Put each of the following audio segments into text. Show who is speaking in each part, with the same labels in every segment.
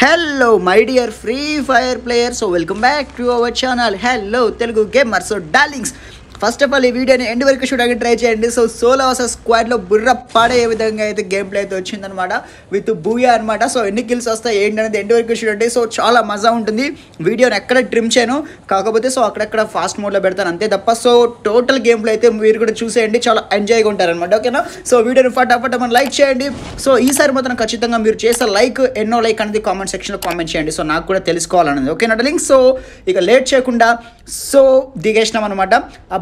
Speaker 1: hello my dear free fire players so welcome back to our channel hello telugu gamers so darlings first of all ఈ వీడియోని end వరకు చూడడానికి try చేయండి so solo versus స్క్వాడ్లో బుర్ర పాడే విధంగా అయితే గేమ్ ప్లే అయితే వచ్చిందనమాట విత్ బూయా అనమాట సో ఎన్ని కిల్స్ వస్తాయి ఏంటి అనేది ఎండ్ వరకు చూడండి సో చాలా మజా ఉంటుంది వీడియోని ఎక్కడ ట్రిమ్ చేయను కాకపోతే సో అక్కడక్కడ ఫాస్ట్ మోడ్లో పెడతాను అంతే తప్ప సో టోటల్ గేమ్ ప్లే అయితే మీరు కూడా చూసేయండి చాలా ఎంజాయ్గా ఉంటారనమాట ఓకేనా సో వీడియోని ఫటాఫట మనం లైక్ చేయండి సో ఈసారి మాత్రం ఖచ్చితంగా మీరు చేసే లైక్ ఎన్నో లైక్ అనేది కామెంట్ సెక్షన్లో కామెంట్ చేయండి సో నాకు కూడా తెలుసుకోవాలనేది ఓకేనా లింక్ సో ఇక లేట్ చేయకుండా సో దిగేసినాం అనమాట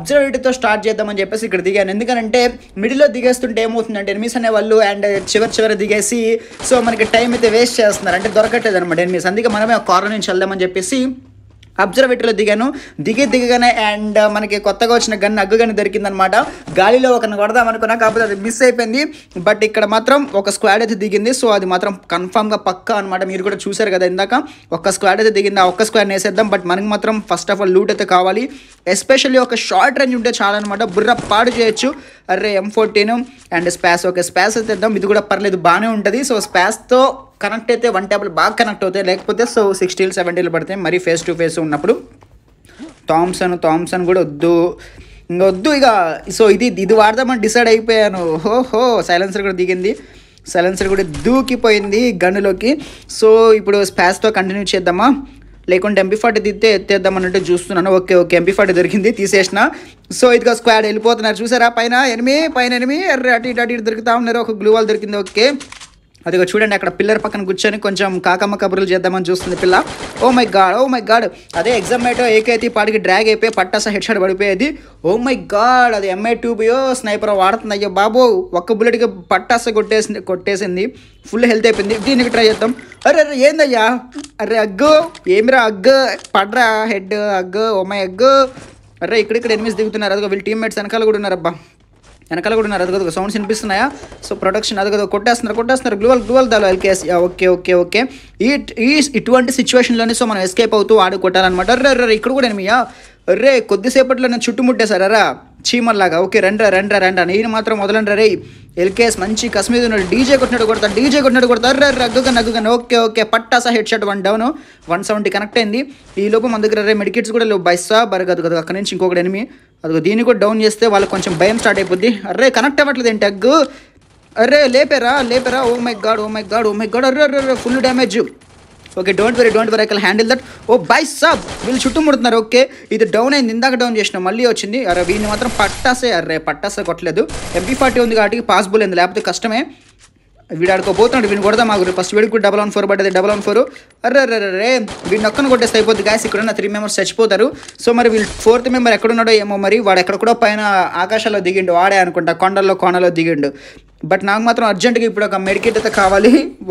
Speaker 1: అబ్జర్వేటరీతో స్టార్ట్ చేద్దామని చెప్పేసి ఇక్కడ దిగాను ఎందుకంటే మిడిల్లో దిగేస్తుంటే ఏమవుతుందంటే ఎనిమిస్ వాళ్ళు అండ్ చివరి చివరి దిగేసి సో మనకి టైం అయితే వేస్ట్ చేస్తున్నారు అంటే దొరకట్లేదు అనమాట ఎనిమిస్ అందుకే మనమే ఆ కార్ నుంచి వెళ్దామని చెప్పేసి అబ్జర్వేటర్లో దిగాను దిగి దిగగానే అండ్ మనకి కొత్తగా వచ్చిన గన్ అగ్గు గన్ దొరికిందనమాట గాలిలో ఒకరిని కొడదాం అనుకున్నా కాకపోతే అది మిస్ అయిపోయింది బట్ ఇక్కడ మాత్రం ఒక స్క్వాడ్ అయితే దిగింది సో అది మాత్రం కన్ఫామ్గా పక్కా అనమాట మీరు కూడా చూశారు కదా ఇందాక ఒక్క స్క్వాడ్ అయితే దిగింది ఆ ఒక్క స్క్వాడ్ వేసేద్దాం బట్ మనకి మాత్రం ఫస్ట్ ఆఫ్ ఆల్ లూట్ అయితే కావాలి ఎస్పెషల్లీ ఒక షార్ట్ రేంజ్ ఉంటే చాలా అనమాట బుర్ర పాడు చేయొచ్చు అరే M fourteen and spas okay spas అయితే ఇద్దాం ఇది కూడా పర్లేదు బాగానే ఉంటుంది సో స్పాస్తో కనెక్ట్ అయితే వన్ టేబుల్ బాగా కనెక్ట్ అవుతాయి లేకపోతే సో సిక్స్టీలు సెవెంటీలు పడతాయి మరీ ఫేస్ టు ఫేస్ ఉన్నప్పుడు థామ్సన్ థామ్సన్ కూడా వద్దు ఇంకా వద్దు ఇక సో ఇది ఇది వాడదామని డిసైడ్ అయిపోయాను ఓహో సైలెన్సర్ కూడా దిగింది సైలెన్సర్ కూడా దూకిపోయింది గన్నులోకి సో ఇప్పుడు స్పాస్తో కంటిన్యూ చేద్దామా లేకుంటే ఎంపీ ఫార్టీ దిద్దే ఎత్తేద్దాం చూస్తున్నాను ఓకే ఓకే ఎంపీ ఫార్టీ దొరికింది తీసేసిన సో ఇదిగా స్క్వాడ్ వెళ్ళిపోతున్నారు చూసారా పైన ఎనిమి పైన ఎనిమి అటు ఇటు అటు ఇటు దొరుకుతా ఉన్నారు ఒక గ్లూ దొరికింది ఓకే అదిగో చూడండి అక్కడ పిల్లర్ పక్కన కూర్చొని కొంచెం కాకమ్మ కబుర్లు చేద్దామని చూస్తుంది పిల్ల oh my god oh my god అదే ఎగ్జామ్ మేటో ఏకైతే పాడికి డ్రాగ్ అయిపోయి పట్టాస హెడ్ షాట్ పడిపోయేది ఓ మై గాడ్ అది ఎంఐ టూబియో స్నైపర్ వాడుతుంది అయ్యో బాబు ఒక్క బుల్లెట్కి పట్టాస కొట్టేసింది కొట్టేసింది ఫుల్ హెల్త్ అయిపోయింది దీనికి ట్రై చేద్దాం అరే అరే ఏందయ్యా అరే అగ్గో ఏమిరా అగ్గు పడ్రా హెడ్ అగ్గు ఓ మై అగ్గు అరే ఇక్కడిక్కడ ఎనిమిది దిగుతున్నారు అదిగో వీళ్ళు టీమ్మేట్స్ వెనకాల కూడా ఉన్నారబ్బా వెనకాల కూడా ఉన్నారు అదొక సౌండ్స్ వినిపిస్తున్నాయా సో ప్రొడక్షన్ అదిగో కొట్టేస్తున్నారు కొట్టేస్తున్నారు గ్లోవల్ గ్లోవల్ దాలో ఎల్కేఎస్ ఓకే ఓకే ఓకే ఈ ఇటువంటి సిచ్యువేషన్లోనే సో మనం ఎస్కేప్ అవుతూ ఆడు కొట్టాలన్నమాట అర్రే రే ఇక్కడ కూడా ఎనిమియా రే కొద్దిసేపట్లో నేను చుట్టుముట్టేశారు అరా చీమల్లాగా ఓకే రండ్రా రండ్రా రండ్రా నేను మాత్రం మొదలండ్రా రే ఎల్కేఎస్ మంచి కశ్మీర్ ఉన్నాడు డీజే కొట్టినట్టు కొడతా డీజే కొట్టినట్టు కొడతా అర్రే రగ్గుగా నగ్గుగాను ఓకే ఓకే పట్టాసా head shot one down one seventy connect అయింది ఈ లోపు మన దగ్గర రే మెడికిట్స్ కూడా లేవు బైసా బరగదు కదా అక్కడ నుంచి ఇంకొకటి ఎనిమి అదిగో దీన్ని కూడా డౌన్ చేస్తే వాళ్ళకి కొంచెం భయం స్టార్ట్ అయిపోద్ది అరే కనెక్ట్ అవ్వట్లేదు ఏంటి అగ్గు అరే లేపారా లేపారా oh my god oh my god oh my god అర్రే అర్రే full damage okay don't worry don't worry I handle that oh బై సాబ్ వీళ్ళు చుట్టూ ముడుతున్నారు ఓకే ఇది డౌన్ అయింది ఇందాక డౌన్ చేసిన మళ్ళీ వచ్చింది అరే వీళ్ళు మాత్రం పట్టాసే అరే పట్టాసే కొట్టలేదు ఎంపీ పార్టీ ఉంది కాబట్టి పాసిబుల్ అయింది లేకపోతే కష్టమే వీడు ఆడుకోబోతున్నాడు వీడిని కొడదాం మాకు ఫస్ట్ వీడికి కూడా డబల్ వన్ ఫోర్ పడ్డది డబల్ వన్ ఫోర్ అరే అరే రే వీడిని ఒక్కను కొట్టేస్తే అయిపోద్ది గ్యాస్ ఇక్కడ త్రీ మెంబర్స్ చచ్చిపోతారు సో మరి వీళ్ళు ఫోర్త్ మెంబర్ ఎక్కడున్నాడో ఏమో మరి వాడు ఎక్కడ కూడా పైన ఆకాశంలో దిగిండు వాడే అనుకుంటా కొండల్లో కోణలో దిగిండు బట్ నాకు మాత్రం అర్జెంటుగా ఇప్పుడు ఒక మెడికేట్ అయితే కావాలి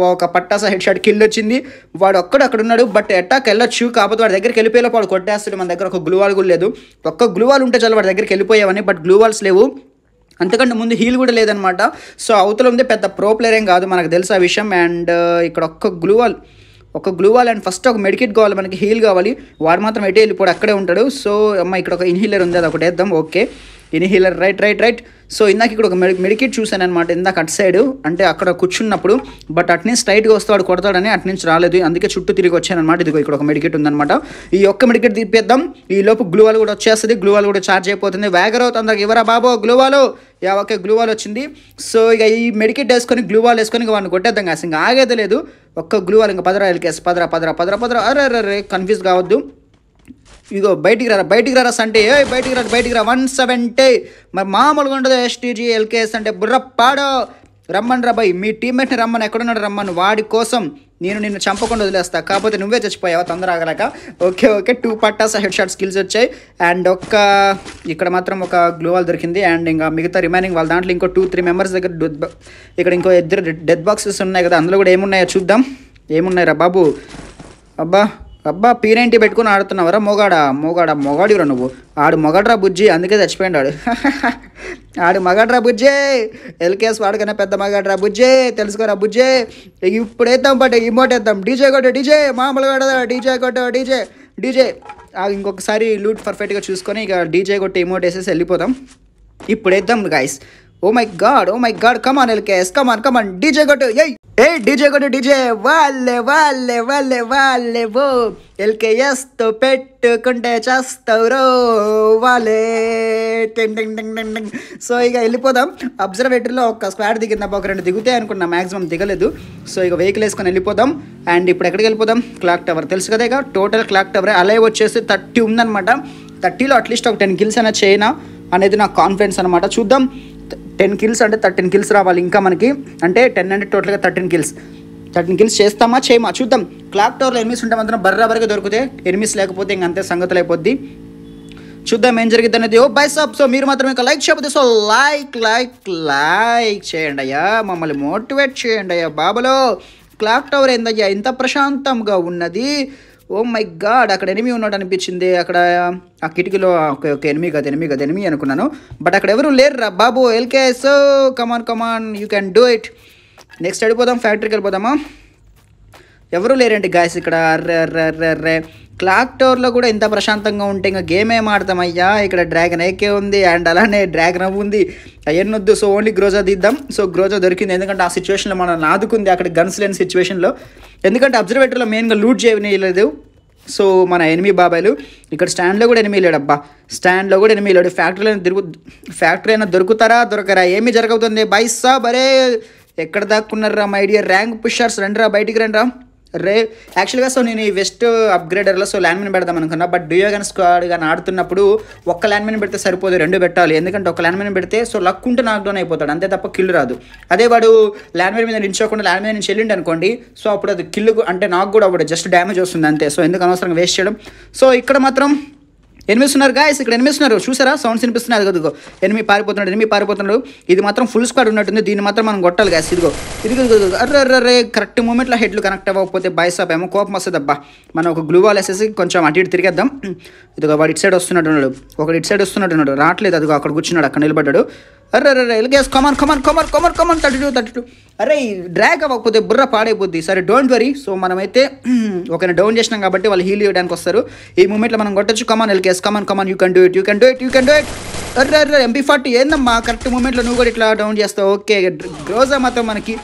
Speaker 1: ఒక పట్టాస హెడ్ షాట్ కిల్ వచ్చింది వాడు ఒక్కడు అక్కడ ఉన్నాడు బట్ అటాక్ వెళ్ళొచ్చు కాకపోతే వాడి దగ్గరికి వెళ్ళిపోయేలా వాడు కొట్టేస్తాడు మన దగ్గర ఒక గ్లూవాల్ కూడా లేదు ఒక్క గ్లూవాల్ ఉంటే చాలు వాడి దగ్గరికి వెళ్ళిపోయేవని బట్ గ్లూవాల్స్ లేవు అంతకంటే ముందు హీల్ కూడా లేదనమాట సో అవతల ఉంది పెద్ద ప్రో ప్లేయర్ ఏం కాదు మనకు తెలుసు ఆ విషయం అండ్ ఇక్కడ ఒక్క గ్లూవాల్ ఒక గ్లూవాల్ అండ్ ఫస్ట్ ఒక మెడికిట్ కావాలి మనకి హీల్ కావాలి వాడు మాత్రం ఎటు వెళ్ళిపోడు అక్కడే ఉంటాడు సో అమ్మ ఇక్కడ ఒక ఇన్హీలర్ ఉంది అది ఒకటి వేద్దాం okay inhaler right right right so ఇందాక ఇక్కడ ఒక మెడి మెడికిట్ చూశాను అనమాట ఇందాక అటు సైడ్ అంటే అక్కడ కూర్చున్నప్పుడు బట్ అటు నుంచి స్ట్రైట్గా వాడు కొడతాడని అటు నుంచి రాలేదు అందుకే చుట్టూ తిరిగి వచ్చానమాట ఇదిగో ఇక్కడ ఒక మెడికిట్ ఉందన్నమాట ఈ ఒక్క మెడికిట్ తీపిద్దాం ఈ లోపు గ్లూవాల్ కూడా వచ్చేస్తుంది గ్లూవాల్ కూడా ఛార్జ్ అయిపోతుంది వేగర్ అవుతుంది ఇవరా బాబో గ్లూవాలో యా ఓకే గ్లూవాల్ వచ్చింది సో ఇక ఈ మెడికిట్ వేసుకొని గ్లూవాల్ వేసుకొని వాడిని కొట్టేద్దాం కాసి ఇంకా ఆగేది లేదు ఒక్క గ్లూవాల్ ఇంకా పదరా వెళ్ళకేసి పదరా పదరా పదరా పదరా అరే అరే కన్ఫ్యూజ్ కావద్దు ఇదిగో బయటికి రా బయటికి రారా సంటే ఏ బయటికి రా బయటికి రా వన్ సెవెంటీ మరి మామూలుగా ఉండదు ఎస్టీజీ ఎల్కేఎస్ అంటే బుర్ర పాడో రమ్మని రా మీ టీమ్మేట్ని రమ్మని ఎక్కడున్నాడు రమ్మను వాడి కోసం నేను నిన్ను చంపకుండా వదిలేస్తా కాకపోతే నువ్వే చచ్చిపోయావా తొందర ఆగలేక ఓకే ఓకే టూ పట్టాస్ హెడ్ షాట్ స్కిల్స్ వచ్చాయి అండ్ ఒక్క ఇక్కడ మాత్రం ఒక గ్లోవాల్ దొరికింది అండ్ ఇంకా మిగతా రిమైనింగ్ వాళ్ళ దాంట్లో ఇంకో టూ త్రీ మెంబర్స్ దగ్గర ఇక్కడ ఇంకో ఇద్దరు డెత్ బాక్సెస్ ఉన్నాయి కదా అందులో కూడా ఏమున్నాయో చూద్దాం ఏమున్నాయి రా బాబు అబ్బా అబ్బా పీరేంటి పెట్టుకుని ఆడుతున్నావరా మొగాడా మొగాడా మొగాడురా నువ్వు ఆడు మొగడ్రా బుజ్జి అందుకే చచ్చిపోయాడు ఆడు మగడ్రా బుజ్జే ఎల్కేఎస్ వాడికన్నా పెద్ద మగాడ్రా బుజ్జే తెలుసుకోరా బుజ్జే ఇప్పుడేద్దాం బట్ ఇమోట్ వేద్దాం డీజే కొట్ట డీజే మామూలుగా కొట్టదా డీజే కొట్ట డీజే డీజే ఇంకొకసారి లూట్ పర్ఫెక్ట్గా చూసుకొని ఇక డీజే కొట్టి ఇమోట్ వేసేసి వెళ్ళిపోతాం ఇప్పుడు వేద్దాం guys oh my god oh my god come on LKS come on come on DJ కొట్టు ఎయ్ ఏ డీజే కొట్టు డీజే వాళ్ళే వాళ్ళే వాళ్ళే వాళ్ళే ఓ ఎల్కేఎస్తో పెట్టుకుంటే చేస్తావు రో వాళ్ళే టెంగ్ టెంగ్ టెంగ్ సో ఇక వెళ్ళిపోదాం అబ్జర్వేటర్లో ఒక స్క్వాడ్ దిగిందా ఒక రెండు దిగుతాయి అనుకున్నా మ్యాక్సిమం దిగలేదు సో ఇక వెహికల్ వేసుకొని వెళ్ళిపోదాం అండ్ ఇప్పుడు ఎక్కడికి వెళ్ళిపోదాం క్లాక్ టవర్ తెలుసు కదా ఇక టోటల్ క్లాక్ టవర్ అలై వచ్చేసి థర్టీ ఉందనమాట థర్టీలో అట్లీస్ట్ ఒక టెన్ కిల్స్ అయినా చేయినా అనేది నాకు కాన్ఫిడెన్స్ అనమాట చూద్దాం టెన్ కిల్స్ అంటే థర్టీన్ కిల్స్ రావాలి ఇంకా మనకి అంటే టెన్ అంటే టోటల్గా థర్టీన్ కిల్స్ థర్టీన్ కిల్స్ చేస్తామా చేయమా చూద్దాం క్లాక్ టవర్లో ఎనిమిస్ ఉంటే మాత్రం బర్రాబర్గా దొరికితే ఎనిమిస్ లేకపోతే ఇంక అంతే సంగతులు అయిపోద్ది చూద్దాం ఏం జరిగింది అనేది ఓ బై సాబ్ సో మీరు మాత్రం ఇంకా లైక్ చేయకపోతే సో లైక్ లైక్ లైక్ చేయండి అయ్యా మమ్మల్ని మోటివేట్ చేయండి అయ్యా బాబులో క్లాక్ టవర్ ఏందయ్యా ఇంత ప్రశాంతంగా ఉన్నది ఓ మై గాడ్ అక్కడ ఎనిమి ఉన్నాడు అనిపించింది అక్కడ ఆ కిటికీలో ఒక ఒక ఎనిమి కదా ఎనిమి కదా ఎనిమి అనుకున్నాను బట్ అక్కడ ఎవరు లేరు బాబు so come on come on you can do it next వెళ్ళిపోదాం ఫ్యాక్టరీకి వెళ్ళిపోదామా ఎవరు లేరండి గాయస్ ఇక్కడ అర్రే అర్రే అర్రే అర్రే క్లాక్ టవర్లో కూడా ఇంత ప్రశాంతంగా ఉంటే ఇంకా గేమ్ ఏం అయ్యా ఇక్కడ డ్రాగన్ ఏకే ఉంది అండ్ అలానే డ్రాగన్ అవ్వు ఉంది అవన్నొద్దు సో ఓన్లీ గ్రోజా దిద్దాం సో గ్రోజా దొరికింది ఎందుకంటే ఆ సిచ్యువేషన్లో మనం నాదుకుంది అక్కడ గన్స్ లేని సిచ్యువేషన్లో ఎందుకంటే అబ్జర్వేటర్లో మెయిన్గా లూట్ చేయలేదు సో మన ఎనిమి బాబాయ్లు ఇక్కడ స్టాండ్లో కూడా లేడు అబ్బా స్టాండ్లో కూడా ఎనిమిది లేడు ఫ్యాక్టరీలో దొరుకు ఫ్యాక్టరీ అయినా దొరుకుతారా దొరకరా ఏమి జరగబోతుంది బైసా బరే ఎక్కడ దాక్కున్నారా మై డియర్ ర్యాంక్ పుషర్స్ రండిరా బయటికి రండిరా రే యాక్చువల్గా సో నేను ఈ వెస్ట్ అప్గ్రేడర్లో సో ల్యాండ్మెన్ పెడదాం అనుకున్నా బట్ గన్ స్క్వాడ్ కానీ ఆడుతున్నప్పుడు ఒక్క ల్యాండ్మెన్ పెడితే సరిపోదు రెండు పెట్టాలి ఎందుకంటే ఒక ల్యాండ్మెన్ పెడితే సో లక్ ఉంటే నాకు డౌన్ అయిపోతాడు అంతే తప్ప కిల్ రాదు అదే వాడు ల్యాండ్మెన్ మీద నిల్చోకుండా ల్యాండ్మెన్ నుంచి వెళ్ళిండి అనుకోండి సో అప్పుడు అది కిల్ అంటే నాకు కూడా అప్పుడు జస్ట్ డ్యామేజ్ వస్తుంది అంతే సో ఎందుకు అనవసరంగా వేస్ట్ చేయడం సో ఇక్కడ మాత్రం ఎనిమిస్తున్నారు గాయస్ ఇక్కడ ఎనిమిస్తున్నారు చూసారా సౌండ్స్ వినిపిస్తున్నాయి అదిగో ఎనిమి పారిపోతున్నాడు ఎనిమిది పారిపోతున్నాడు ఇది మాత్రం ఫుల్ స్క్వాడ్ ఉన్నట్టుంది దీన్ని మాత్రం మనం కొట్టాలి గాయస్ ఇదిగో ఇదిగో అర్రర్రే కరెక్ట్ మూమెంట్లో హెడ్లు కనెక్ట్ అవ్వకపోతే బైసాప్ ఏమో కోపం వస్తుంది అబ్బా మనం ఒక గ్లూ వాల్ వేసేసి కొంచెం అటు ఇటు తిరిగేద్దాం ఇదిగో వాడు ఇటు సైడ్ వస్తున్నాడు ఉన్నాడు ఒకడు ఇటు సైడ్ వస్తున్నాడు ఉన్నాడు రావట్లేదు అదిగో అక్కడ కూర్చున్నాడు అక్కడ నిలబడ్డాడు అరే ఎల్ ఎల్గేస్ come on come on come on come on come on thirty two thirty two అరే డ్రాగ్ అవ్వకపోతే బుర్ర పాడైపోద్ది సరే డోంట్ వరీ సో మనమైతే ఒకరిని డౌన్ చేసినాం కాబట్టి వాళ్ళు హీల్ చేయడానికి వస్తారు ఈ మూమెంట్లో మనం కొట్టచ్చు come on LKS yes come on come on you can do it you can do it you can do it అర్రే అర్రే ఎంపీ ఫార్టీ ఏందమ్మా కరెక్ట్ మూమెంట్లో నువ్వు కూడా ఇట్లా డౌన్ చేస్తావు ఓకే గ్రోజా మాత్రం మనకి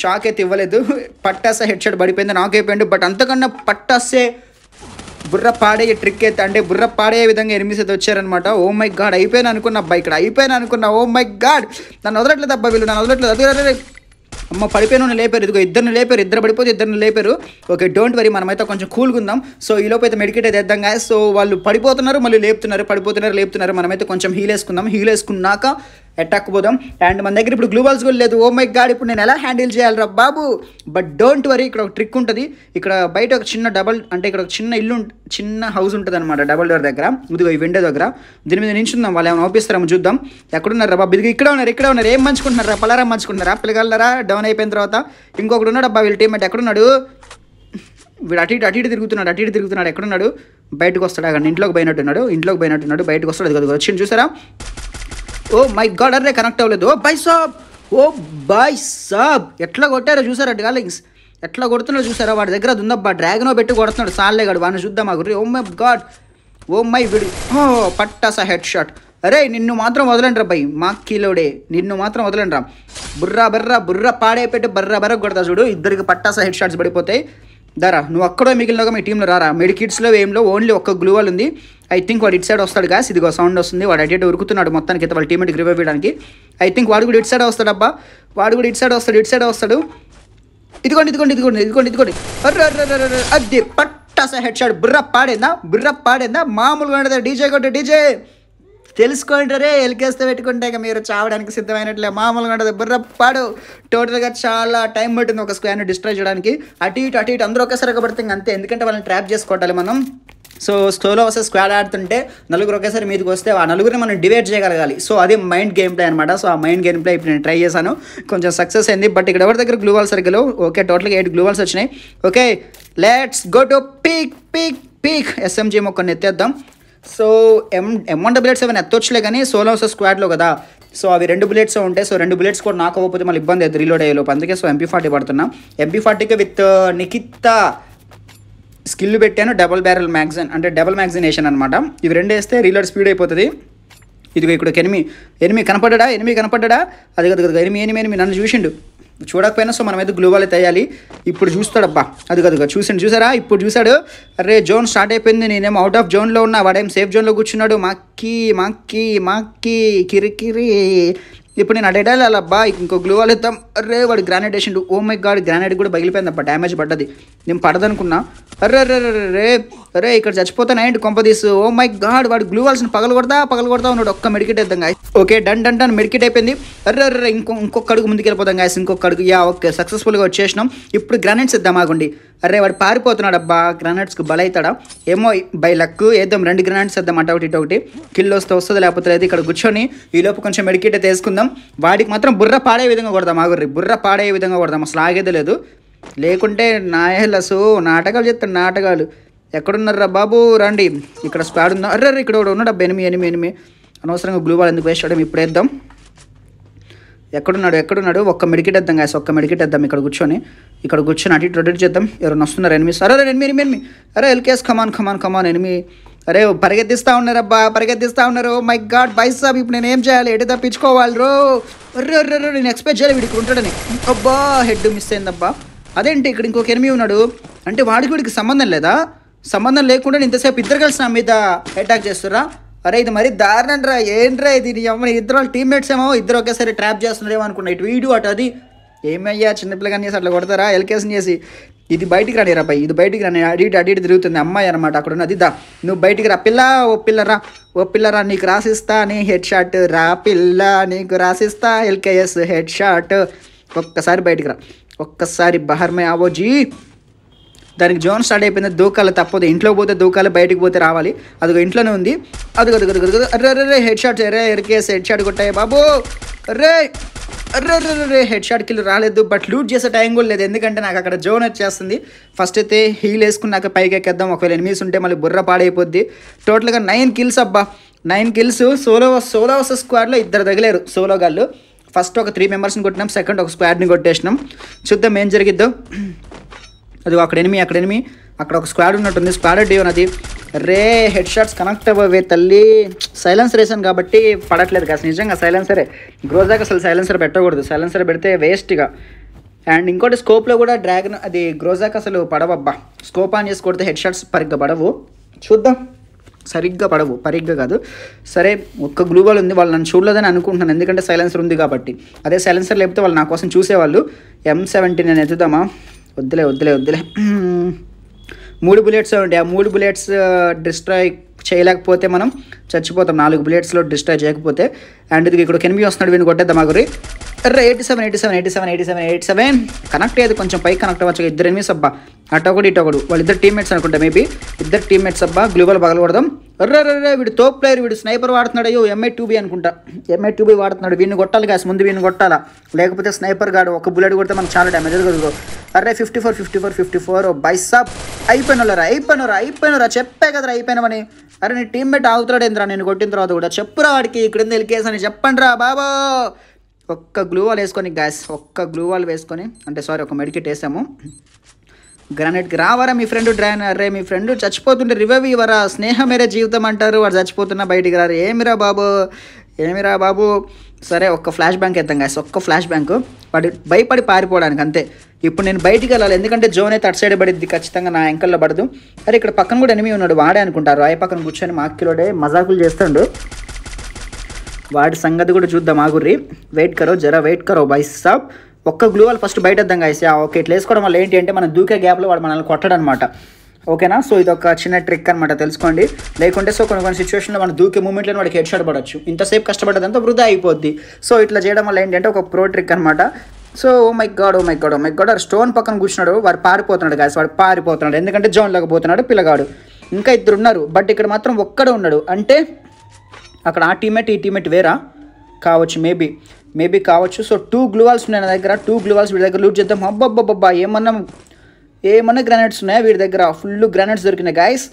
Speaker 1: షాక్ అయితే ఇవ్వలేదు పట్టాసే హెడ్ షాట్ పడిపోయింది నాకు అయిపోయింది బట్ అంతకన్నా పట్టాసే బుర్ర పాడే ట్రిక్ అయితే అంటే బుర్ర పాడే విధంగా ఎనిమిది అయితే వచ్చారనమాట ఓ oh మై గాడ్ అయిపోయాను అనుకున్న అబ్బా ఇక్కడ అయిపోయాను అనుకున్నా ఓ మై గాడ్ నన్ను వదలట్లేదు అబ్బా వీళ్ళు నన్ను వదలట్లేదు అదే అమ్మ పడిపోయిన లేపారు ఇదిగో ఇద్దరిని లేపారు ఇద్దరు పడిపోతే ఇద్దరిని లేపారు ఓకే డోంట్ వరీ మనమైతే కొంచెం కూల్గా ఉందాం సో ఈ లోపు అయితే మెడికేట్ అయితే వేద్దాం సో వాళ్ళు పడిపోతున్నారు మళ్ళీ లేపుతున్నారు పడిపోతున్నారు లేపుతున్నారు మనమైతే కొంచెం హీల్ వేసుకుందాం హీల్ వేసుకున్నాక ఎట్టాక్ పోదాం అండ్ మన దగ్గర ఇప్పుడు గ్లోబల్స్ కూడా లేదు ఓ మై గాడ్ ఇప్పుడు నేను ఎలా హ్యాండిల్ చేయాలిరా బాబు బట్ డోంట్ వరీ ఇక్కడ ఒక ట్రిక్ ఉంటుంది ఇక్కడ బయట ఒక చిన్న డబల్ అంటే ఇక్కడ ఒక చిన్న ఇల్లు చిన్న హౌస్ ఉంటుంది అనమాట డబల్ డోర్ దగ్గర ఇదిగో ఈ విండో దగ్గర దీని మీద నించుందాం వాళ్ళు ఏమైనా ఆపిస్తారేమో చూద్దాం ఎక్కడున్నారా బాబు ఇక్కడ ఉన్నారు ఇక్కడ ఉన్నారు ఏం మంచుకుంటున్నారా పలారా మంచుకుంటున్నారా పిల్లగలరా డౌన్ అయిపోయిన తర్వాత ఇంకొకడు ఉన్నాడు అబ్బా వీళ్ళ టీమేట్ ఎక్కడున్నాడు వీడు అటు ఇటు అటు ఇటు తిరుగుతున్నాడు అటు ఇటు తిరుగుతున్నాడు ఎక్కడున్నాడు బయటకు వస్తాడు అక్కడ ఇంట్లోకి పోయినట్టున్నాడు ఇంట్లోకి పోయినట్టున్నాడు బయటకు వస్తాడు అది వచ్చింది చూసారా ఓ మై గాడ్ అరే కనెక్ట్ అవ్వలేదు ఓ బై సాబ్ ఓ బాయ్ సాబ్ ఎట్లా కొట్టారో చూసారా డార్లింగ్స్ ఎట్లా కొడుతున్నాడు చూసారా వాడి దగ్గర అది ఉందబ్బా డ్రాగనో పెట్టి కొడుతున్నాడు సాల్లే కాడు వాడిని చూద్దాం మా గురి oh my god oh my విడి ఓ పట్టాస హెడ్ షాట్ అరే నిన్ను మాత్రం వదలండి రాయి మా కిలోడే నిన్ను మాత్రం వదలండి రా బుర్రా బర్రా బుర్రా పాడే పెట్టి బర్రా బర్ర కొడతా చూడు ఇద్దరికి పట్టాస హెడ్ షాట్స్ పడిపోతాయి దారా నువ్వు అక్కడో మిగిలినగా మీ టీంలో రారా మెడికిట్స్లో ఏంలో ఓన్లీ ఒక్క గ్లూవల్ ఉంది ఐ థింక్ వాడు ఇటు సైడ్ వస్తాడు గాస్ ఇదిగో సౌండ్ వస్తుంది వాడు అటు ఉరుకుతున్నాడు మొత్తానికి అయితే వాళ్ళ టీమేట్కి రివైవ్ వేయడానికి ఐ థింక్ వాడు కూడా ఇటు సైడ్ వస్తాడు అబ్బా వాడు కూడా ఇటు సైడ్ వస్తాడు ఇటు సైడ్ వస్తాడు ఇదిగోండి ఇదిగోండి ఇదిగోండి ఇదిగోండి ఇదిగోండి అది పట్టాస హెడ్ షాట్ బుర్ర పాడేందా బుర్ర పాడేందా మామూలుగా ఉండదు డీజే కొట్టు డీజే తెలుసుకోండి రే ఎల్కేస్తే పెట్టుకుంటే మీరు చావడానికి సిద్ధమైనట్లే మామూలుగా ఉండదు బుర్ర పాడు టోటల్గా చాలా టైం పడుతుంది ఒక స్క్వేర్ని డిస్ట్రాయ్ చేయడానికి అటు ఇటు అటు ఇటు అందరూ ఒకేసారి పడుతుంది అంతే ఎందుకంటే వాళ్ళని ట్రాప్ చేసుకోవాలి మనం సో స్లోలో వస్తే స్క్వాడ్ ఆడుతుంటే నలుగురు ఒకేసారి మీదకి వస్తే ఆ నలుగురిని మనం డివైడ్ చేయగలగాలి సో అది మైండ్ గేమ్ ప్లే అనమాట సో ఆ మైండ్ గేమ్ ప్లే ఇప్పుడు నేను ట్రై చేశాను కొంచెం సక్సెస్ అయింది బట్ ఇక్కడ ఎవరి దగ్గర గ్లూవాల్ సర్కిల్ ఓకే టోటల్గా ఎయిట్ గ్లూవాల్స్ వచ్చినాయి okay let's go to peak peak peak SMG మొక్కని ఎత్తేద్దాం సో ఎం ఎం వన్ ఏమైనా ఎత్తొచ్చులే కానీ సోలో వస్తే స్క్వాడ్లో కదా సో అవి రెండు బుల్లెట్స్ ఉంటాయి సో రెండు బుల్లెట్స్ కూడా నాకు అవ్వకపోతే మళ్ళీ ఇబ్బంది అవుతుంది రీలోడ్ అయ్యే లోపు అందుకే సో ఎంపీ ఫార్టీ పడుతున్నాం ఎంపీ ఫార్టీకి విత్ uh, నిఖిత్త స్కిల్ పెట్టాను డబల్ బ్యారెల్ మ్యాగ్జిన్ అంటే డబల్ మ్యాగ్జినేషన్ అనమాట ఇవి రెండు వేస్తే రీలర్ స్పీడ్ అయిపోతుంది ఇదిగో ఇక్కడ ఎనిమి ఎనిమి కనపడ్డా ఎనిమి కనపడ్డా అది కదా కదా ఎనిమి ఎనిమి ఎనిమి నన్ను చూసిండు చూడకపోయినా సో మనమైతే గ్లోబల్ అయితే అయ్యాలి ఇప్పుడు చూస్తాడబ్బా అది కదా చూసిండు చూసారా ఇప్పుడు చూసాడు అరే జోన్ స్టార్ట్ అయిపోయింది నేనేమో అవుట్ ఆఫ్ జోన్లో ఉన్నా వాడేం సేఫ్ జోన్లో కూర్చున్నాడు మాక్కి మాక్కి మాక్కి కిరికిరి ఇప్పుడు నేను అడేటా అలా అబ్బా ఇంకో గ్లూ వాళ్ళిద్దాం అర్రే వాడు గ్రానైట్ వేసిండు ఓ మై గాడ్ గ్రానైట్ కూడా పగిలిపోయింది అబ్బా డ్యామేజ్ పడ్డది నేను పడదనుకున్నా అర్రే అర్రే రే అరే ఇక్కడ కొంప కొంపదీస్ ఓ మై గాడ్ వాడు గ్లూ వాల్సిన పగలు కొడతా పగలు కొడతా ఉన్నాడు ఒక్క మెడికేట్ వేద్దాం guys okay done done done medkit అయిపోయింది అర్రే అర్రే ఇంకో ఇంకొక అడుగు ముందుకు వెళ్ళిపోతాం గాయస్ ఇంకొక అడుగు యా ఓకే సక్సెస్ఫుల్గా వచ్చేసినాం ఇప్పుడు గ్రానైట్స్ ఇద్దాం ఆగండి అరే వాడు పారిపోతున్నాడు పారిపోతున్నాడబ్బా గ్రానైట్స్కి బలైతాడా ఏమో బై లక్ ఏద్దాం రెండు గ్రానైట్స్ వేద్దాం అటు ఒకటి ఇటు ఒకటి కిల్ వస్తే వస్తుంది లేకపోతే లేదు ఇక్కడ కూర్చొని ఈలోపు కొంచెం మెడికేట్ తీసుకుందాం వాడికి మాత్రం బుర్ర పాడే విధంగా కొడదాం ఆగుర్రి బుర్ర పాడే విధంగా కొడదాం అసలు ఆగేది లేదు లేకుంటే నాయలసు నాటకాలు చెప్తాడు నాటకాలు ఎక్కడున్నారా బాబు రండి ఇక్కడ స్పాడ్ ఉందా అర్రే ఇక్కడ ఉన్నాడు ఎనిమిది ఎనిమి ఎనిమిది అనవసరంగా గ్లూ బాల్ ఎందుకు వేస్ట్ చేయడం ఇప్పుడు వేద్దాం ఎక్కడున్నాడు ఎక్కడున్నాడు ఒక్క మెడికెట్ వేద్దాం కాసి ఒక్క మెడికెట్ వేద్దాం ఇక్కడ కూర్చొని ఇక్కడ కూర్చొని అటు ఇటు చేద్దాం ఎవరైనా వస్తున్నారు ఎనిమిస్ అరే ఎనిమిది ఎనిమిది అరే LKS come on come on come on enemy అరే పరిగెత్తిస్తూ ఉన్నారబ్బా పరిగెత్తిస్తూ ఉన్నారు మై oh గాడ్ బై సాబ్ ఇప్పుడు నేను ఏం చేయాలి ఎటు తప్పించుకోవాలి రో రో నేను ఎక్స్పెక్ట్ చేయాలి వీడికి ఉంటాడని అబ్బా హెడ్ మిస్ అయిందబ్బా అదేంటి ఇక్కడ ఇంకొక ఎనిమి ఉన్నాడు అంటే వాడికి వీడికి సంబంధం లేదా సంబంధం లేకుండా ఇంతసేపు ఇద్దరు కలిసి నా మీద అటాక్ చేస్తురా అరే ఇది మరీ దారుణం రా ఏంట్రా ఇది ఇద్దరు వాళ్ళ టీమ్మేట్స్ ఏమో ఇద్దరు ఒకేసారి ట్రాప్ చేస్తున్నారేమో అనుకున్నా ఇటు వీడియో అటు అది ఏమయ్యా చిన్నపిల్లగాని చేసి అట్లా కొడతారా ఎల్కేసన్ చేసి ఇది బయటికి రాని రా ఇది బయటికి రాని అడిగి అడి తిరుగుతుంది అమ్మాయి అనమాట అక్కడ ఉన్నది దా నువ్వు బయటికి రా పిల్ల ఓ పిల్లరా ఓ పిల్లరా నీకు రాసిస్తా నీ హెడ్ షాట్ రా పిల్ల నీకు రాసిస్తా ఎల్కేఎస్ హెడ్ షాట్ ఒక్కసారి బయటికి రా ఒక్కసారి బహర్మే ఆవోజీ దానికి జోన్ స్టార్ట్ అయిపోయింది దూకాలు తప్పదు ఇంట్లో పోతే దూకాలు బయటకు పోతే రావాలి అదిగో ఇంట్లోనే ఉంది అదిగో అదిగో అరే హెడ్ షాట్ అరే ఎరికేసి హెడ్ షాట్ కొట్టాయి బాబు రే అర్రర్రే హెడ్ షాట్ కిల్ రాలేదు బట్ లూట్ చేసే టైం కూడా లేదు ఎందుకంటే నాకు అక్కడ జోన్ వచ్చేస్తుంది ఫస్ట్ అయితే హీల్ వేసుకున్నాక పైకి ఎక్కేద్దాం ఒకవేళ ఎనిమిస్ ఉంటే మళ్ళీ బుర్ర పాడైపోద్ది టోటల్గా నైన్ కిల్స్ అబ్బా nine kills solo solo versus స్క్వాడ్లో ఇద్దరు తగిలేరు సోలో గాళ్ళు ఫస్ట్ ఒక త్రీ మెంబర్స్ని కొట్టినాం సెకండ్ ఒక స్క్వాడ్ని కొట్టేసినాం చూద్దాం ఏం జరిగిద్దు అది అక్కడ ఎనిమి అక్కడ ఎనిమి అక్కడ ఒక స్క్వాడ్ ఉన్నట్టుంది స్క్వాడ్ డీ ఉన్నది రే హెడ్ షాట్స్ కనెక్ట్ అవ్వే తల్లి సైలెన్సర్ వేసాను కాబట్టి పడట్లేదు కాస్త నిజంగా సైలెన్సరే గ్రోజాకి అసలు సైలెన్సర్ పెట్టకూడదు సైలెన్సర్ పెడితే వేస్ట్గా అండ్ ఇంకోటి స్కోప్లో కూడా డ్రాగన్ అది గ్రోజాకి అసలు పడవబ్బా స్కోప్ ఆన్ చేసి కొడితే హెడ్ షాట్స్ పరిగ్గా పడవు చూద్దాం సరిగ్గా పడవు పరిగ్గా కాదు సరే ఒక్క గ్లూబాల్ ఉంది వాళ్ళు నన్ను చూడలేదని అనుకుంటున్నాను ఎందుకంటే సైలెన్సర్ ఉంది కాబట్టి అదే సైలెన్సర్ లేకపోతే వాళ్ళు నా కోసం చూసేవాళ్ళు ఎం సెవెంటీ నేను ఎత్తుదామా వద్దులే వద్దులే వద్దులే మూడు బుల్లెట్స్ ఉండే ఆ మూడు బుల్లెట్స్ డిస్ట్రాయ్ చేయలేకపోతే మనం చచ్చిపోతాం నాలుగు బుల్లెట్స్లో డిస్ట్రాయ్ చేయకపోతే అండ్ ఇది ఇక్కడ కెనిమి వస్తున్నాడు వీడిని కొట్టేద్దాం ఆ గురి eighty seven eighty seven eighty seven eighty seven eight seven connect అయ్యేది కొంచెం పైకి కనెక్ట్ అవ్వచ్చు ఇద్దరు ఎనిమిస్ అబ్బా ఒకడు ఇటొకడు వాళ్ళిద్దరు టీమ్మేట్స్ అనుకుంటా మేబీ ఇద్దరు టీమ్మేట్స్ అబ్బా గ్లోబల్ పగలకూడదాం రే వీడు తోప్ ప్లేయర్ వీడు స్నైపర్ వాడుతున్నాడు అయ్యో ఎంఐ టూబీ అనుకుంటా ఎంఐ టూబీ వాడుతున్నాడు వీడిని కొట్టాలి కాస్ ముందు వీడిని కొట్టాలా లేకపోతే స్నైపర్ గాడు ఒక బుల్లెట్ కొడితే మనకు చాలా డ్యామేజ్ కలుగు అరే fifty four fifty four fifty four బైసాప్ అయిపోయినరా అయిపోయినరా అయిపోయినరా చెప్పే కదా అయిపోయినామని అరే నీ టీమ్మేట్ ఏంద్రా నేను కొట్టిన తర్వాత కూడా చెప్పురా వాడికి ఇక్కడ అని చెప్పండి రా బాబో ఒక్క గ్లూ వాల్ వేసుకొని గ్యాస్ ఒక్క గ్లూ వాల్ వేసుకొని అంటే సారీ ఒక మెడికెట్ వేసాము గ్రానైట్కి రావరా మీ ఫ్రెండ్ డ్రాన్ అరే మీ ఫ్రెండ్ చచ్చిపోతుంటే రివైవ్ ఇవ్వరా స్నేహమేరే జీవితం అంటారు వాడు చచ్చిపోతున్నా బయటికి రారు ఏమిరా బాబు ఏమిరా బాబు సరే ఒక్క ఫ్లాష్ బ్యాంక్ ఎత్తాం గ్యాస్ ఒక్క ఫ్లాష్ బ్యాంకు వాడి భయపడి పారిపోవడానికి అంతే ఇప్పుడు నేను బయటికి వెళ్ళాలి ఎందుకంటే జోన్ అయితే అటు సైడ్ పడిద్ది ఖచ్చితంగా నా ఎంకల్లో పడదు అరే ఇక్కడ పక్కన కూడా ఎనిమి ఉన్నాడు వాడే అనుకుంటారు ఆ పక్కన కూర్చొని మాకిలోడే మజాకులు చేస్తుండు వాటి సంగతి కూడా చూద్దాం ఆగుర్రి వెయిట్ కరో జర వెయిట్ కరో బై సాబ్ ఒక్క గ్లూ వాళ్ళు ఫస్ట్ బయట వద్దాం గాయస్ ఓకే ఇట్లా వేసుకోవడం వల్ల ఏంటి అంటే మనం దూకే గ్యాప్లో వాడు మనల్ని కొట్టడనమాట ఓకేనా సో ఇది ఒక చిన్న ట్రిక్ అనమాట తెలుసుకోండి లేకుంటే సో కొన్ని కొన్ని సిచ్యువేషన్లో మనం దూకే మూమెంట్లో వాడికి హెడ్ షాట్ పడవచ్చు ఇంతసేపు కష్టపడ్డదంతా వృధా అయిపోద్ది సో ఇట్లా చేయడం వల్ల ఏంటంటే ఒక ప్రో ట్రిక్ అనమాట so oh my god oh my god oh my god stone పక్కన కూర్చున్నాడు వాడు పారిపోతున్నాడు కాదు వాడు పారిపోతున్నాడు ఎందుకంటే జోన్లోకి పోతున్నాడు పిల్లగాడు ఇంకా ఇద్దరు ఉన్నారు బట్ ఇక్కడ మాత్రం ఒక్కడే ఉన్నాడు అంటే అక్కడ ఆ టీమేట్ ఈ టీమేట్ వేరా కావచ్చు మేబీ మేబీ కావచ్చు సో టూ గ్లూవాల్స్ ఉన్నాయి నా దగ్గర టూ గ్లూవాల్స్ వీడి దగ్గర లూట్ చేద్దాం అబ్బబ్బబ్బబ్బా ఏమన్నా ఏమన్నా గ్రానైట్స్ ఉన్నాయా వీడి దగ్గర ఫుల్ గ్రానైట్స్ దొరికినాయి గాయస్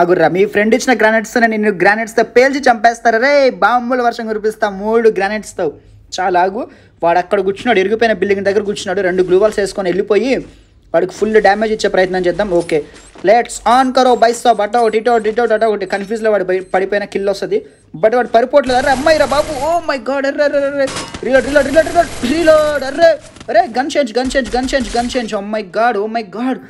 Speaker 1: ఆగుర్రా మీ ఫ్రెండ్ ఇచ్చిన గ్రానైట్స్ నేను గ్రానైట్స్తో పేల్చి చంపేస్తారు రే బాంబుల వర్షం కురిపిస్తా మూడు గ్రానైట్స్తో చాలా ఆగు వాడు అక్కడ కూర్చున్నాడు ఎరిగిపోయిన బిల్డింగ్ దగ్గర కూర్చున్నాడు రెండు గ్లూవాల్స్ వేసుకొని వెళ్ళిపోయి వాడికి ఫుల్ డ్యామేజ్ ఇచ్చే ప్రయత్నం చేద్దాం ఓకే లెట్స్ ఆన్ కరో బైస్తాబ్ అట ఒకటి ఇటో ఒకటి ఇటో ఒకటి కన్ఫ్యూజ్లో వాడు పడిపోయిన కిల్ వస్తుంది బట్ వాడు పడిపోవట్లేదు అరే అమ్మాయి రా బాబు ఓ మై గాడ్ అర్రే అర్రే అర్రే reload reload reload reload reload అర్రే అరే gun change gun change gun change gun change oh my god oh my god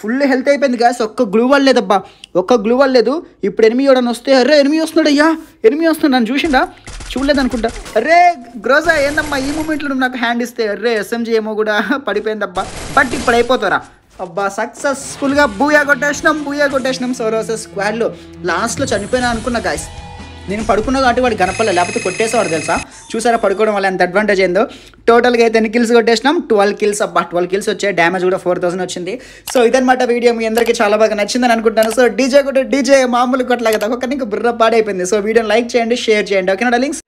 Speaker 1: full health అయిపోయింది గ్యాస్ ఒక్క గ్లూ వల్లేదబ్బా ఒక్క గ్లూ వల్లేదు ఇప్పుడు ఎనిమిది ఎవడని వస్తే అరే ఎనిమిది వస్తున్నాడు అయ్యా ఎనిమిది వస్తున్నాడు నన్ను చూసిండా చూడలేదు అనుకుంటా అరే గ్రోజా ఏందమ్మా ఈ మూమెంట్లో నాకు హ్యాండ్ ఇస్తే అరే ఎస్ఎంజీ ఏమో కూడా పడిపోయిందబ్బా బట్ ఇప్పుడు అయిపోతారా అబ్బా సక్సెస్ఫుల్గా బూయా కొట్టేసినాం బూయా కొట్టేసినాం సోరోసెస్ స్క్వాడ్లో లాస్ట్లో చనిపోయినా అనుకున్నా గాయస్ నేను పడుకున్న కాబట్టి వాడు గనపల్లే లేకపోతే కొట్టేసేవాడు తెలుసా చూసారా పడుకోవడం వల్ల ఎంత అడ్వాంటేజ్ ఏందో టోటల్గా అయితే ఎన్ని కిల్స్ కొట్టేసినాం ట్వెల్వ్ కిల్స్ అబ్బా ట్వెల్వ్ కిల్స్ వచ్చాయి డ్యామేజ్ కూడా ఫోర్ థౌసండ్ వచ్చింది సో ఇదనమాట వీడియో మీ అందరికీ చాలా బాగా నచ్చిందని అనుకుంటాను సో డీజే కూడా డీజే మామూలు కొట్టలాగా తక్కువ నీకు బుర్ర పాడైపోయింది సో వీడియోని లైక్ చేయండి షేర్ చేయండి ఓకేనా లింక్స్